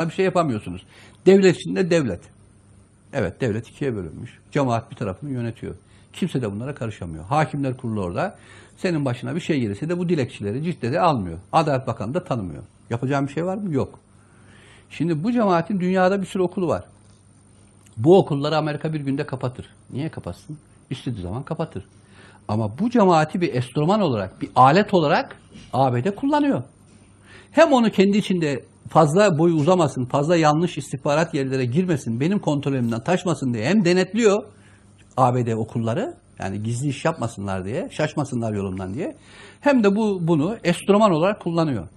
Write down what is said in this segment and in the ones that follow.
bir şey yapamıyorsunuz. Devlet içinde devlet. Evet devlet ikiye bölünmüş. Cemaat bir tarafını yönetiyor. Kimse de bunlara karışamıyor. Hakimler kurulu orada. Senin başına bir şey gelirse de bu dilekçileri ciddede almıyor. Adalet Bakanı da tanımıyor. Yapacağım bir şey var mı? Yok. Şimdi bu cemaatin dünyada bir sürü okulu var. Bu okulları Amerika bir günde kapatır. Niye kapatsın? İstediği zaman kapatır. Ama bu cemaati bir estroman olarak, bir alet olarak ABD kullanıyor. Hem onu kendi içinde fazla boyu uzamasın, fazla yanlış istihbarat yerlere girmesin, benim kontrolümden taşmasın diye hem denetliyor ABD okulları, yani gizli iş yapmasınlar diye, şaşmasınlar yolumdan diye. Hem de bu bunu estroman olarak kullanıyor.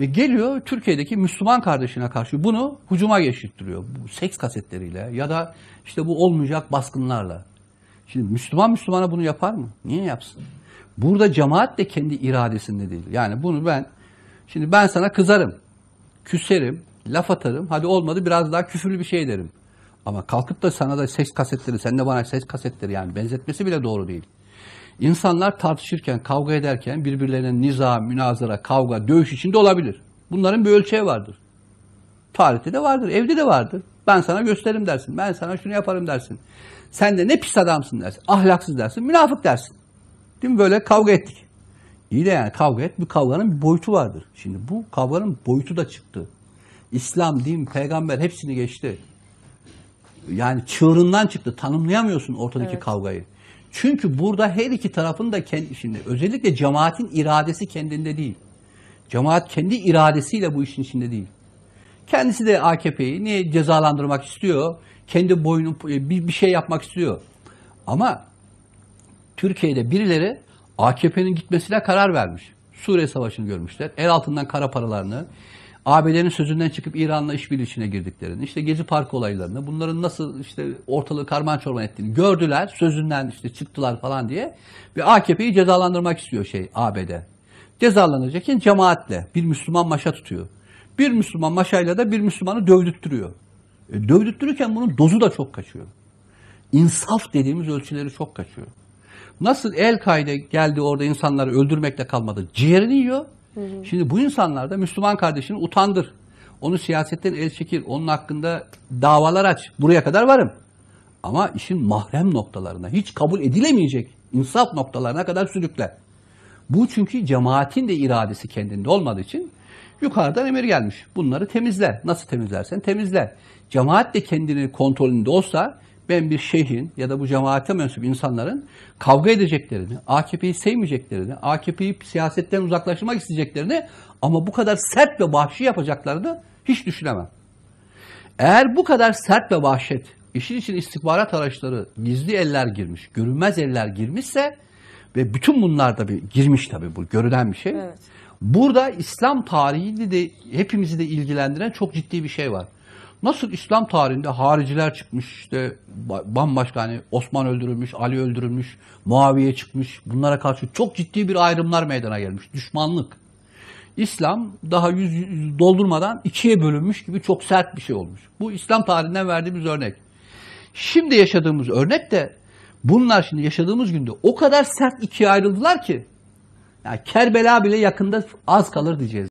Ve geliyor Türkiye'deki Müslüman kardeşine karşı bunu hucuma geçirttiriyor. Bu seks kasetleriyle ya da işte bu olmayacak baskınlarla. Şimdi Müslüman Müslümana bunu yapar mı? Niye yapsın? Burada cemaat de kendi iradesinde değil. Yani bunu ben, şimdi ben sana kızarım küserim, laf atarım, hadi olmadı biraz daha küfürlü bir şey derim. Ama kalkıp da sana da ses kasetleri, sen de bana ses kasetleri yani benzetmesi bile doğru değil. İnsanlar tartışırken, kavga ederken birbirlerine niza, münazara, kavga, dövüş içinde olabilir. Bunların bir ölçeği vardır. Tarihte de vardır, evde de vardır. Ben sana gösteririm dersin, ben sana şunu yaparım dersin. Sen de ne pis adamsın dersin, ahlaksız dersin, münafık dersin. Değil mi? Böyle kavga ettik. İyi de yani kavga et. Bir kavganın bir boyutu vardır. Şimdi bu kavganın boyutu da çıktı. İslam, din, peygamber hepsini geçti. Yani çığırından çıktı. Tanımlayamıyorsun ortadaki evet. kavgayı. Çünkü burada her iki tarafın da kendi şimdi özellikle cemaatin iradesi kendinde değil. Cemaat kendi iradesiyle bu işin içinde değil. Kendisi de AKP'yi niye cezalandırmak istiyor? Kendi boynu bir, bir şey yapmak istiyor. Ama Türkiye'de birileri AKP'nin gitmesine karar vermiş. Suriye Savaşı'nı görmüşler. El altından kara paralarını, ABD'nin sözünden çıkıp İran'la işbirliği içine girdiklerini, işte Gezi park olaylarını, bunların nasıl işte ortalığı karman çorman ettiğini gördüler. Sözünden işte çıktılar falan diye. Ve AKP'yi cezalandırmak istiyor şey ABD. Cezalandıracak cemaatle bir Müslüman maşa tutuyor. Bir Müslüman maşayla da bir Müslümanı dövdüttürüyor. E, dövdüttürürken bunun dozu da çok kaçıyor. İnsaf dediğimiz ölçüleri çok kaçıyor. Nasıl el kaydı geldi orada insanları öldürmekle kalmadı. Ciğerini yiyor. Hı hı. Şimdi bu insanlar da Müslüman kardeşini utandır. Onu siyasetten el çekir. Onun hakkında davalar aç. Buraya kadar varım. Ama işin mahrem noktalarına, hiç kabul edilemeyecek insaf noktalarına kadar sürükle. Bu çünkü cemaatin de iradesi kendinde olmadığı için yukarıdan emir gelmiş. Bunları temizle. Nasıl temizlersen temizle. Cemaat de kendini kontrolünde olsa ben bir şeyhin ya da bu cemaate mensup insanların kavga edeceklerini, AKP'yi sevmeyeceklerini, AKP'yi siyasetten uzaklaşmak isteyeceklerini ama bu kadar sert ve vahşi yapacaklarını hiç düşünemem. Eğer bu kadar sert ve vahşet, işin için istihbarat araçları, gizli eller girmiş, görünmez eller girmişse ve bütün bunlar da bir girmiş tabii bu görülen bir şey. Evet. Burada İslam tarihini de hepimizi de ilgilendiren çok ciddi bir şey var. Nasıl İslam tarihinde hariciler çıkmış işte bambaşka hani Osman öldürülmüş, Ali öldürülmüş, Muaviye çıkmış. Bunlara karşı çok ciddi bir ayrımlar meydana gelmiş. Düşmanlık. İslam daha yüz, yüz doldurmadan ikiye bölünmüş gibi çok sert bir şey olmuş. Bu İslam tarihinden verdiğimiz örnek. Şimdi yaşadığımız örnek de bunlar şimdi yaşadığımız günde o kadar sert ikiye ayrıldılar ki yani Kerbela bile yakında az kalır diyeceğiz.